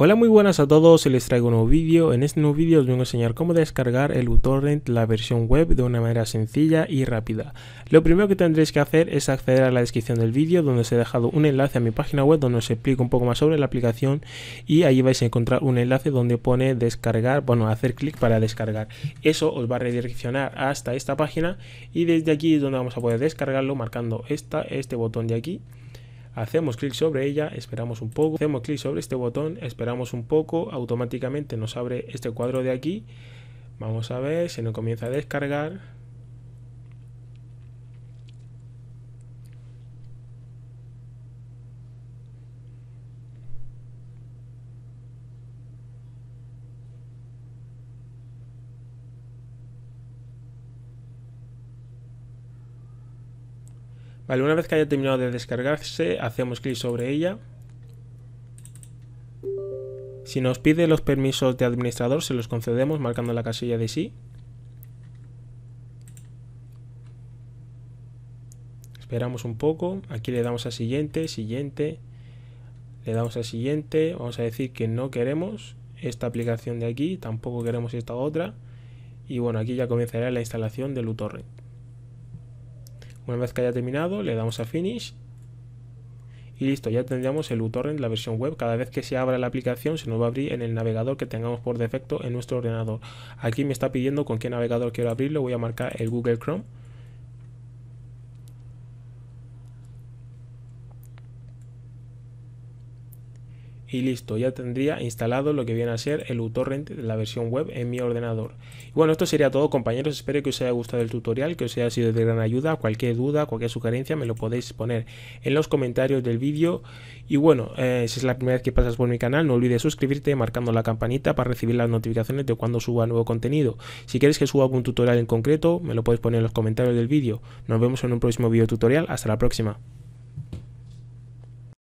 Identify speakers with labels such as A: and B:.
A: Hola muy buenas a todos, les traigo un nuevo vídeo. En este nuevo vídeo os vengo a enseñar cómo descargar el uTorrent, la versión web, de una manera sencilla y rápida. Lo primero que tendréis que hacer es acceder a la descripción del vídeo donde os he dejado un enlace a mi página web donde os explico un poco más sobre la aplicación y ahí vais a encontrar un enlace donde pone descargar, bueno, hacer clic para descargar. Eso os va a redireccionar hasta esta página y desde aquí es donde vamos a poder descargarlo marcando este botón de aquí hacemos clic sobre ella, esperamos un poco, hacemos clic sobre este botón, esperamos un poco, automáticamente nos abre este cuadro de aquí, vamos a ver, se nos comienza a descargar, una vez que haya terminado de descargarse, hacemos clic sobre ella. Si nos pide los permisos de administrador, se los concedemos marcando la casilla de sí. Esperamos un poco. Aquí le damos a siguiente, siguiente. Le damos a siguiente. Vamos a decir que no queremos esta aplicación de aquí. Tampoco queremos esta otra. Y bueno, aquí ya comenzará la instalación de Lutorrent. Una vez que haya terminado, le damos a Finish. Y listo, ya tendríamos el uTorrent, la versión web. Cada vez que se abra la aplicación, se nos va a abrir en el navegador que tengamos por defecto en nuestro ordenador. Aquí me está pidiendo con qué navegador quiero abrirlo. Voy a marcar el Google Chrome y listo, ya tendría instalado lo que viene a ser el uTorrent, la versión web en mi ordenador. Y bueno, esto sería todo compañeros, espero que os haya gustado el tutorial, que os haya sido de gran ayuda, cualquier duda, cualquier sugerencia me lo podéis poner en los comentarios del vídeo. Y bueno, eh, si es la primera vez que pasas por mi canal, no olvides suscribirte marcando la campanita para recibir las notificaciones de cuando suba nuevo contenido. Si quieres que suba algún tutorial en concreto, me lo podéis poner en los comentarios del vídeo. Nos vemos en un próximo vídeo tutorial, hasta la próxima.